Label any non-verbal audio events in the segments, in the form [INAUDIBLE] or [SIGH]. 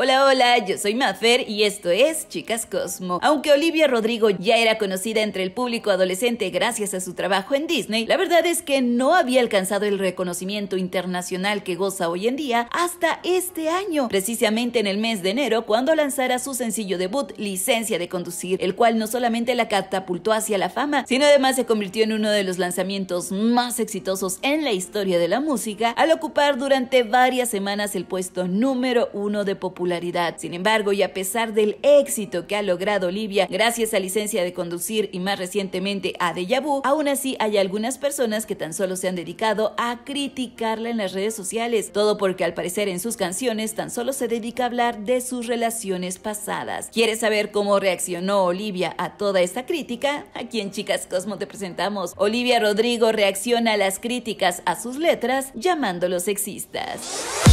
Hola, hola, yo soy Maffer y esto es Chicas Cosmo. Aunque Olivia Rodrigo ya era conocida entre el público adolescente gracias a su trabajo en Disney, la verdad es que no había alcanzado el reconocimiento internacional que goza hoy en día hasta este año, precisamente en el mes de enero cuando lanzara su sencillo debut Licencia de Conducir, el cual no solamente la catapultó hacia la fama, sino además se convirtió en uno de los lanzamientos más exitosos en la historia de la música, al ocupar durante varias semanas el puesto número uno de popularidad sin embargo, y a pesar del éxito que ha logrado Olivia gracias a licencia de conducir y más recientemente a Deja Vu, aún así hay algunas personas que tan solo se han dedicado a criticarla en las redes sociales, todo porque al parecer en sus canciones tan solo se dedica a hablar de sus relaciones pasadas. ¿Quieres saber cómo reaccionó Olivia a toda esta crítica? Aquí en Chicas Cosmo te presentamos. Olivia Rodrigo reacciona a las críticas a sus letras llamándolos sexistas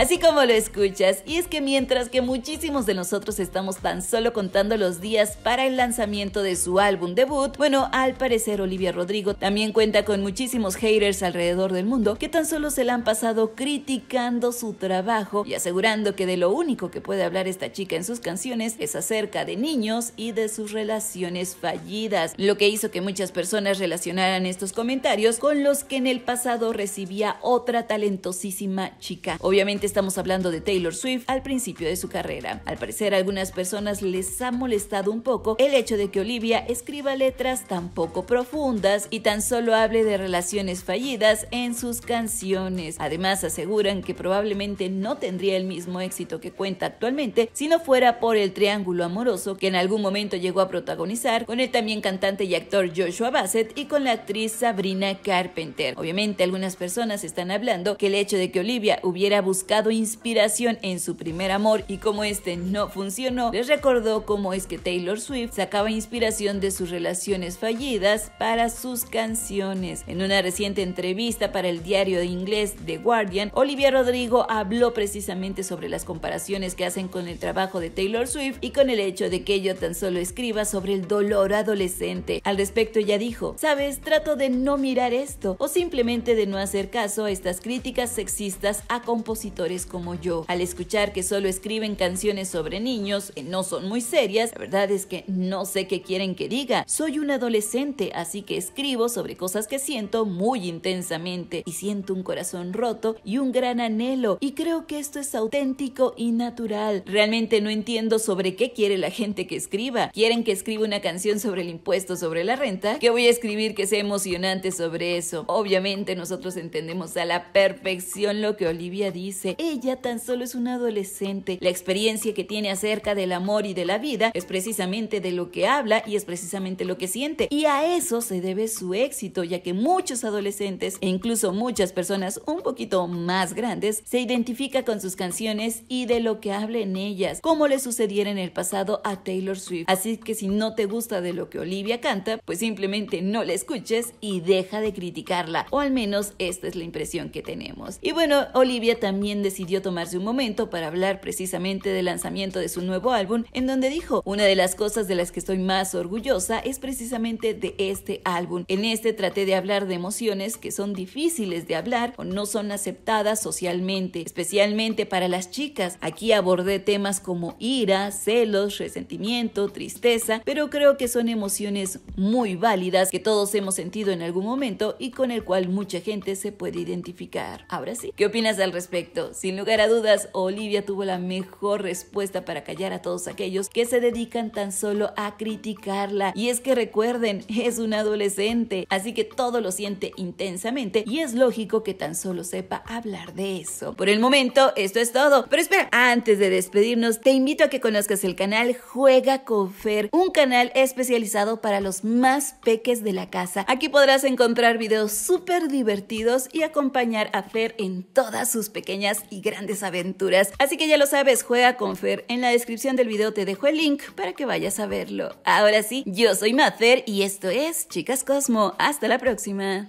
así como lo escuchas. Y es que mientras que muchísimos de nosotros estamos tan solo contando los días para el lanzamiento de su álbum debut, bueno, al parecer Olivia Rodrigo también cuenta con muchísimos haters alrededor del mundo que tan solo se la han pasado criticando su trabajo y asegurando que de lo único que puede hablar esta chica en sus canciones es acerca de niños y de sus relaciones fallidas, lo que hizo que muchas personas relacionaran estos comentarios con los que en el pasado recibía otra talentosísima chica. Obviamente estamos hablando de Taylor Swift al principio de su carrera. Al parecer algunas personas les ha molestado un poco el hecho de que Olivia escriba letras tan poco profundas y tan solo hable de relaciones fallidas en sus canciones. Además aseguran que probablemente no tendría el mismo éxito que cuenta actualmente si no fuera por el triángulo amoroso que en algún momento llegó a protagonizar con el también cantante y actor Joshua Bassett y con la actriz Sabrina Carpenter. Obviamente algunas personas están hablando que el hecho de que Olivia hubiera buscado inspiración en su primer amor y como este no funcionó, les recordó cómo es que Taylor Swift sacaba inspiración de sus relaciones fallidas para sus canciones. En una reciente entrevista para el diario inglés The Guardian, Olivia Rodrigo habló precisamente sobre las comparaciones que hacen con el trabajo de Taylor Swift y con el hecho de que ella tan solo escriba sobre el dolor adolescente. Al respecto ella dijo, sabes, trato de no mirar esto o simplemente de no hacer caso a estas críticas sexistas a compositores como yo. Al escuchar que solo escriben canciones sobre niños, que eh, no son muy serias, la verdad es que no sé qué quieren que diga. Soy un adolescente, así que escribo sobre cosas que siento muy intensamente y siento un corazón roto y un gran anhelo y creo que esto es auténtico y natural. Realmente no entiendo sobre qué quiere la gente que escriba. ¿Quieren que escriba una canción sobre el impuesto sobre la renta? ¿Qué voy a escribir que sea emocionante sobre eso? Obviamente nosotros entendemos a la perfección lo que Olivia dice ella tan solo es una adolescente. La experiencia que tiene acerca del amor y de la vida es precisamente de lo que habla y es precisamente lo que siente. Y a eso se debe su éxito, ya que muchos adolescentes e incluso muchas personas un poquito más grandes se identifica con sus canciones y de lo que habla en ellas, como le sucediera en el pasado a Taylor Swift. Así que si no te gusta de lo que Olivia canta, pues simplemente no la escuches y deja de criticarla. O al menos esta es la impresión que tenemos. Y bueno, Olivia también decidió tomarse un momento para hablar precisamente del lanzamiento de su nuevo álbum, en donde dijo, una de las cosas de las que estoy más orgullosa es precisamente de este álbum. En este traté de hablar de emociones que son difíciles de hablar o no son aceptadas socialmente, especialmente para las chicas. Aquí abordé temas como ira, celos, resentimiento, tristeza, pero creo que son emociones muy válidas que todos hemos sentido en algún momento y con el cual mucha gente se puede identificar. Ahora sí, ¿qué opinas al respecto? sin lugar a dudas, Olivia tuvo la mejor respuesta para callar a todos aquellos que se dedican tan solo a criticarla. Y es que recuerden, [LAUGHS] es una adolescente, así que todo lo siente intensamente y es lógico que tan solo sepa hablar de eso. Por el momento, esto es todo. Pero espera, antes de despedirnos, te invito a que conozcas el canal Juega con Fer, un canal especializado para los más peques de la casa. Aquí podrás encontrar videos súper divertidos y acompañar a Fer en todas sus pequeñas y grandes aventuras. Así que ya lo sabes, juega con Fer. En la descripción del video te dejo el link para que vayas a verlo. Ahora sí, yo soy Mather y esto es Chicas Cosmo. Hasta la próxima.